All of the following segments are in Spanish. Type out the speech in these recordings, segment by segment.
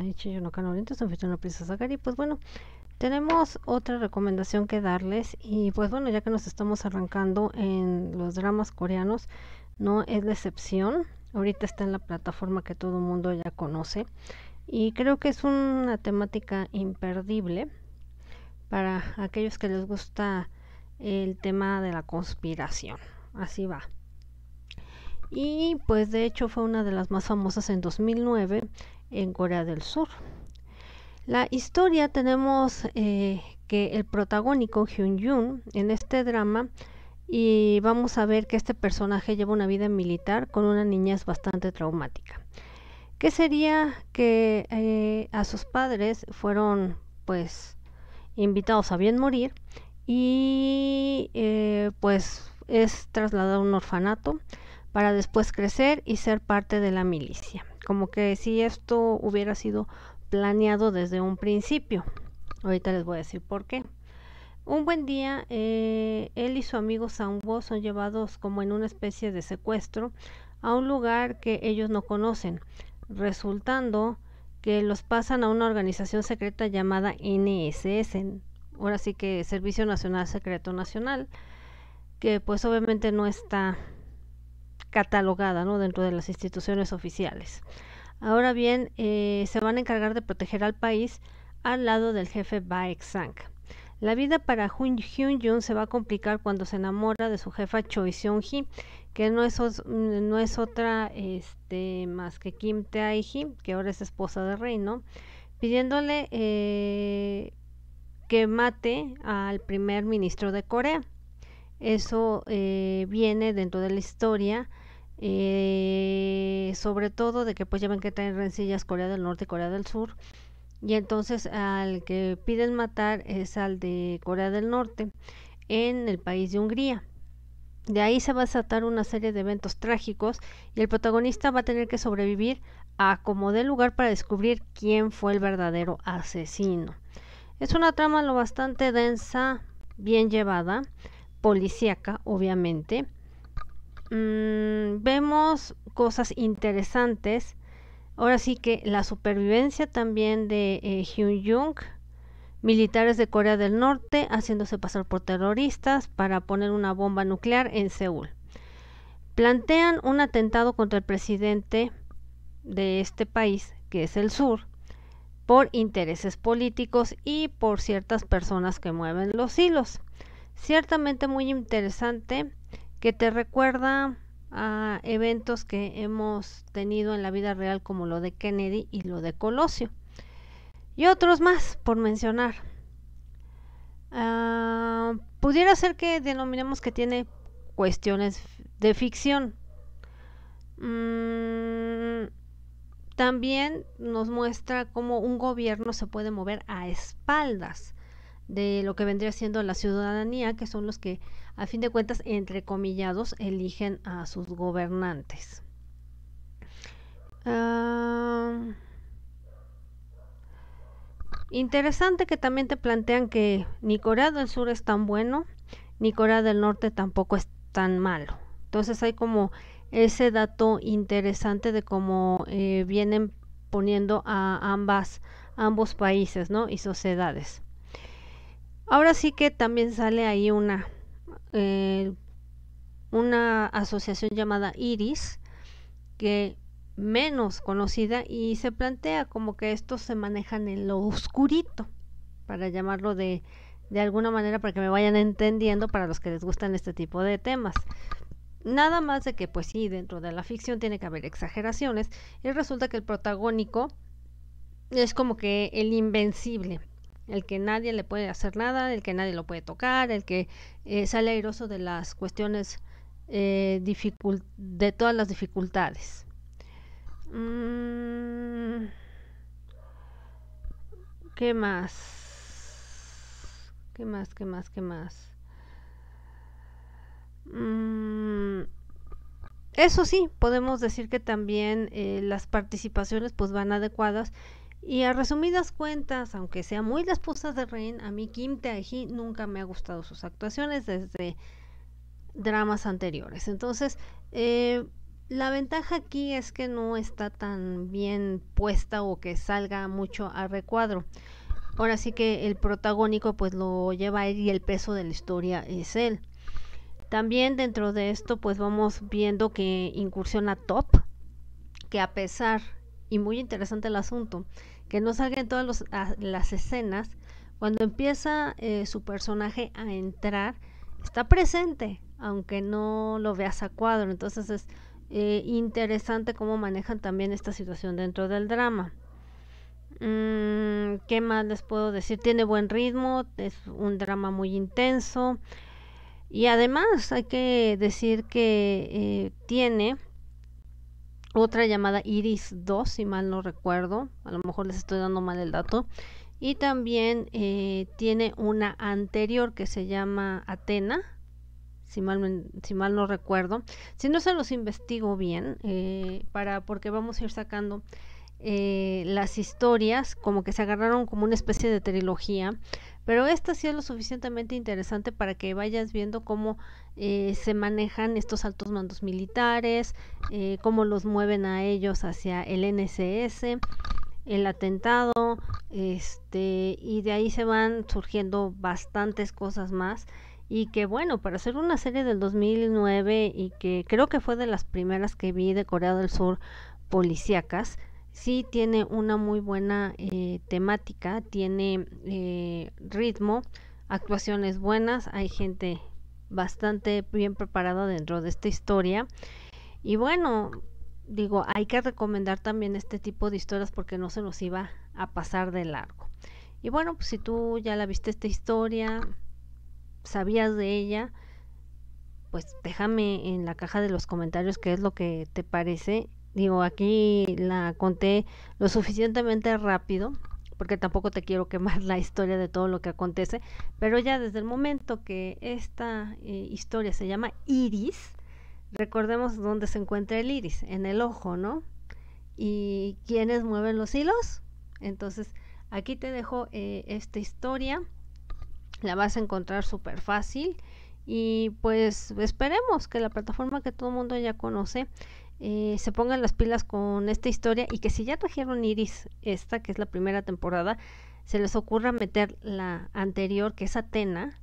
y Pues bueno, tenemos otra recomendación que darles y pues bueno, ya que nos estamos arrancando en los dramas coreanos, no es la excepción. Ahorita está en la plataforma que todo el mundo ya conoce y creo que es una temática imperdible para aquellos que les gusta el tema de la conspiración. Así va. Y pues de hecho fue una de las más famosas en 2009 en Corea del Sur. La historia tenemos eh, que el protagónico Hyun Jun en este drama y vamos a ver que este personaje lleva una vida militar con una niñez bastante traumática. Que sería que eh, a sus padres fueron pues invitados a bien morir y eh, pues es trasladado a un orfanato para después crecer y ser parte de la milicia como que si esto hubiera sido planeado desde un principio. Ahorita les voy a decir por qué. Un buen día, eh, él y su amigo Sambo son llevados como en una especie de secuestro a un lugar que ellos no conocen, resultando que los pasan a una organización secreta llamada NSS, ahora sí que Servicio Nacional Secreto Nacional, que pues obviamente no está catalogada ¿no? dentro de las instituciones oficiales. Ahora bien, eh, se van a encargar de proteger al país al lado del jefe Baek Sang. La vida para Hun Hyun Jun se va a complicar cuando se enamora de su jefa Choi Seung Hee, que no es, es otra este, más que Kim Tae Hee, que ahora es esposa del rey, Pidiéndole eh, que mate al primer ministro de Corea. Eso eh, viene dentro de la historia eh, sobre todo de que pues ya ven que traen rencillas Corea del Norte y Corea del Sur y entonces al que piden matar es al de Corea del Norte en el país de Hungría. De ahí se va a desatar una serie de eventos trágicos y el protagonista va a tener que sobrevivir a como dé lugar para descubrir quién fue el verdadero asesino. Es una trama lo bastante densa, bien llevada, policíaca obviamente, Mm, vemos cosas interesantes. Ahora sí que la supervivencia también de eh, Hyun Jung, militares de Corea del Norte haciéndose pasar por terroristas para poner una bomba nuclear en Seúl. Plantean un atentado contra el presidente de este país, que es el sur, por intereses políticos y por ciertas personas que mueven los hilos. Ciertamente muy interesante que te recuerda a eventos que hemos tenido en la vida real como lo de Kennedy y lo de Colosio. Y otros más, por mencionar. Ah, pudiera ser que denominemos que tiene cuestiones de ficción. Mm, también nos muestra cómo un gobierno se puede mover a espaldas de lo que vendría siendo la ciudadanía, que son los que, a fin de cuentas, entre comillados, eligen a sus gobernantes. Ah, interesante que también te plantean que ni Corea del Sur es tan bueno, ni Corea del Norte tampoco es tan malo. Entonces hay como ese dato interesante de cómo eh, vienen poniendo a ambas, ambos países ¿no? y sociedades. Ahora sí que también sale ahí una, eh, una asociación llamada Iris, que menos conocida y se plantea como que estos se manejan en lo oscurito, para llamarlo de, de alguna manera, para que me vayan entendiendo para los que les gustan este tipo de temas. Nada más de que, pues sí, dentro de la ficción tiene que haber exageraciones y resulta que el protagónico es como que el invencible el que nadie le puede hacer nada, el que nadie lo puede tocar, el que eh, sale airoso de las cuestiones, eh, de todas las dificultades. Mm. ¿Qué más? ¿Qué más? ¿Qué más? ¿Qué más? Mm. eso sí, podemos decir que también eh, las participaciones pues van adecuadas y a resumidas cuentas, aunque sea muy la esposa de Rin, a mí Kim tae nunca me ha gustado sus actuaciones desde dramas anteriores. Entonces, eh, la ventaja aquí es que no está tan bien puesta o que salga mucho a recuadro. Ahora sí que el protagónico pues lo lleva él y el peso de la historia es él. También dentro de esto pues vamos viendo que incursiona Top, que a pesar, y muy interesante el asunto, que no salgan todas las escenas, cuando empieza eh, su personaje a entrar, está presente, aunque no lo veas a cuadro. Entonces es eh, interesante cómo manejan también esta situación dentro del drama. Mm, ¿Qué más les puedo decir? Tiene buen ritmo, es un drama muy intenso. Y además hay que decir que eh, tiene otra llamada Iris 2, si mal no recuerdo, a lo mejor les estoy dando mal el dato, y también eh, tiene una anterior que se llama Atena, si mal, si mal no recuerdo. Si no se los investigo bien, eh, para, porque vamos a ir sacando eh, las historias, como que se agarraron como una especie de trilogía pero esta sí es lo suficientemente interesante para que vayas viendo cómo eh, se manejan estos altos mandos militares, eh, cómo los mueven a ellos hacia el NSS, el atentado, este, y de ahí se van surgiendo bastantes cosas más. Y que bueno, para hacer una serie del 2009 y que creo que fue de las primeras que vi de Corea del Sur policíacas, sí tiene una muy buena eh, temática, tiene eh, ritmo, actuaciones buenas, hay gente bastante bien preparada dentro de esta historia. Y bueno, digo, hay que recomendar también este tipo de historias porque no se nos iba a pasar de largo. Y bueno, pues si tú ya la viste esta historia, sabías de ella, pues déjame en la caja de los comentarios qué es lo que te parece Digo, aquí la conté lo suficientemente rápido porque tampoco te quiero quemar la historia de todo lo que acontece, pero ya desde el momento que esta eh, historia se llama iris, recordemos dónde se encuentra el iris, en el ojo, ¿no? ¿Y quiénes mueven los hilos? Entonces, aquí te dejo eh, esta historia, la vas a encontrar súper fácil y pues esperemos que la plataforma que todo el mundo ya conoce eh, se pongan las pilas con esta historia y que si ya trajeron Iris, esta que es la primera temporada, se les ocurra meter la anterior, que es Atena,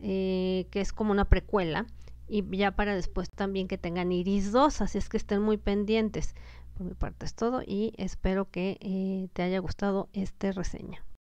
eh, que es como una precuela, y ya para después también que tengan Iris 2, así es que estén muy pendientes. Por mi parte es todo y espero que eh, te haya gustado esta reseña.